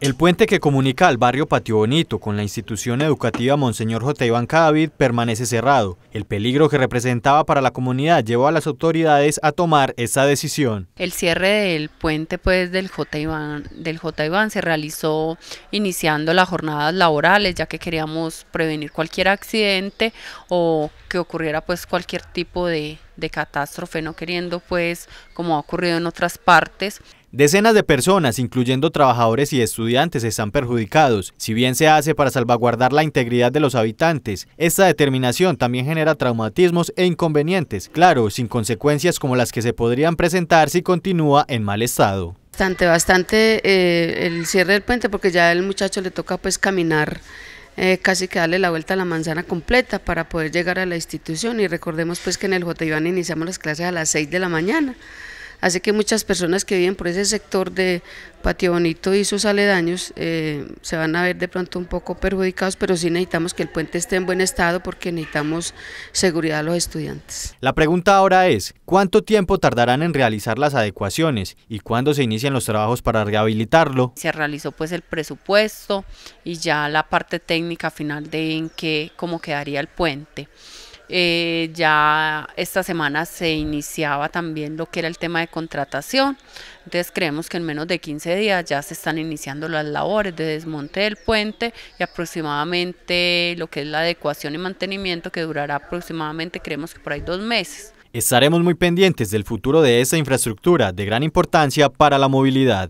El puente que comunica al barrio Patio Bonito con la institución educativa Monseñor J. Iván Cadavid permanece cerrado. El peligro que representaba para la comunidad llevó a las autoridades a tomar esa decisión. El cierre del puente pues, del, J. Iván, del se realizó iniciando las jornadas laborales ya que queríamos prevenir cualquier accidente o que ocurriera pues, cualquier tipo de, de catástrofe, no queriendo pues como ha ocurrido en otras partes. Decenas de personas, incluyendo trabajadores y estudiantes, están perjudicados. Si bien se hace para salvaguardar la integridad de los habitantes, esta determinación también genera traumatismos e inconvenientes, claro, sin consecuencias como las que se podrían presentar si continúa en mal estado. Bastante, bastante eh, el cierre del puente porque ya el muchacho le toca pues caminar eh, casi que darle la vuelta a la manzana completa para poder llegar a la institución y recordemos pues que en el J. iniciamos las clases a las 6 de la mañana. Así que muchas personas que viven por ese sector de Patio Bonito y sus aledaños eh, se van a ver de pronto un poco perjudicados, pero sí necesitamos que el puente esté en buen estado porque necesitamos seguridad a los estudiantes. La pregunta ahora es, ¿cuánto tiempo tardarán en realizar las adecuaciones y cuándo se inician los trabajos para rehabilitarlo? Se realizó pues el presupuesto y ya la parte técnica final de en qué, cómo quedaría el puente. Eh, ya esta semana se iniciaba también lo que era el tema de contratación. Entonces creemos que en menos de 15 días ya se están iniciando las labores de desmonte del puente y aproximadamente lo que es la adecuación y mantenimiento que durará aproximadamente creemos que por ahí dos meses. Estaremos muy pendientes del futuro de esa infraestructura de gran importancia para la movilidad.